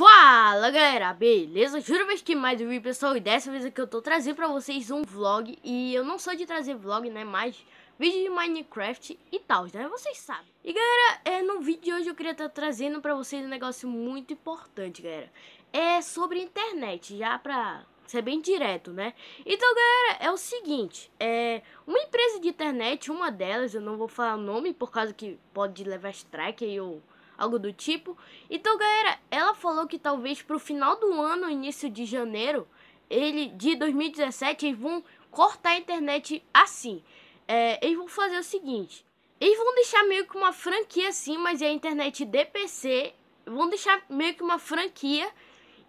Fala galera, beleza? Juro vez que mais um vídeo pessoal e dessa vez aqui eu tô trazendo pra vocês um vlog E eu não sou de trazer vlog, né, mas vídeo de Minecraft e tal, né, vocês sabem E galera, é, no vídeo de hoje eu queria estar tá trazendo pra vocês um negócio muito importante, galera É sobre internet, já pra ser bem direto, né? Então, galera, é o seguinte, é uma empresa de internet, uma delas, eu não vou falar o nome por causa que pode levar strike aí ou... Eu algo do tipo. Então, galera, ela falou que talvez pro final do ano, início de janeiro, ele de 2017, eles vão cortar a internet assim. É, eles vão fazer o seguinte: eles vão deixar meio que uma franquia assim, mas é a internet de PC. Vão deixar meio que uma franquia.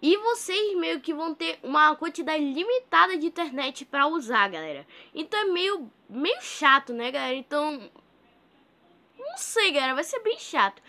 E vocês meio que vão ter uma quantidade limitada de internet para usar, galera. Então é meio, meio chato, né, galera? Então. Não sei, galera. Vai ser bem chato.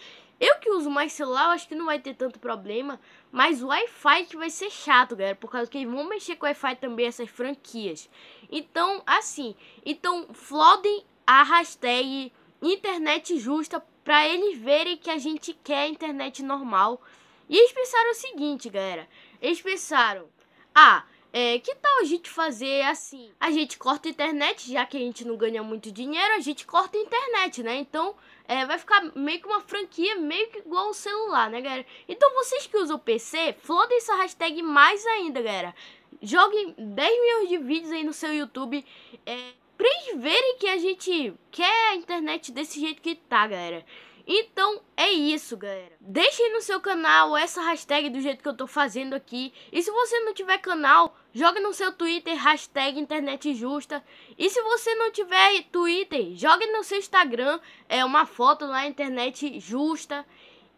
Eu que uso mais celular, acho que não vai ter tanto problema. Mas o Wi-Fi que vai ser chato, galera. Por causa que eles vão mexer com o Wi-Fi também, essas franquias. Então, assim. Então, flodem a hashtag internet justa para eles verem que a gente quer internet normal. E eles pensaram o seguinte, galera. Eles pensaram, ah, é, que tal a gente fazer assim? A gente corta a internet, já que a gente não ganha muito dinheiro, a gente corta a internet, né? Então é, vai ficar meio que uma franquia, meio que igual o celular, né, galera? Então vocês que usam o PC, flodem essa hashtag mais ainda, galera. Joguem 10 milhões de vídeos aí no seu YouTube. É, pra eles verem que a gente quer a internet desse jeito que tá, galera. Então é isso, galera. Deixe no seu canal essa hashtag do jeito que eu tô fazendo aqui. E se você não tiver canal, joga no seu Twitter hashtag internet justa. E se você não tiver Twitter, jogue no seu Instagram, é uma foto lá internet justa.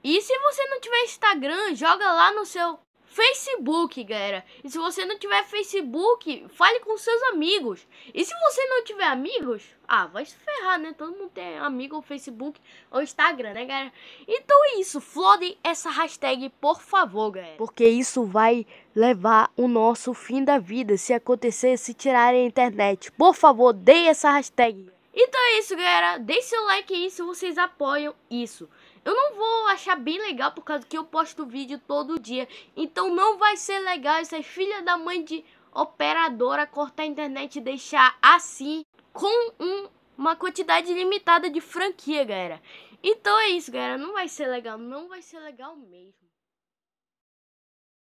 E se você não tiver Instagram, joga lá no seu Facebook, galera. E se você não tiver Facebook, fale com seus amigos. E se você não tiver amigos, ah, vai se ferrar, né? Todo mundo tem amigo Facebook ou Instagram, né, galera? Então é isso. Flodem essa hashtag, por favor, galera. Porque isso vai levar o nosso fim da vida se acontecer, se tirarem a internet. Por favor, dê essa hashtag. Então é isso, galera. Deixe seu like aí se vocês apoiam isso. Eu não vou achar bem legal por causa que eu posto vídeo todo dia. Então não vai ser legal essa filha da mãe de operadora cortar a internet e deixar assim com um, uma quantidade limitada de franquia, galera. Então é isso, galera. Não vai ser legal, não vai ser legal mesmo.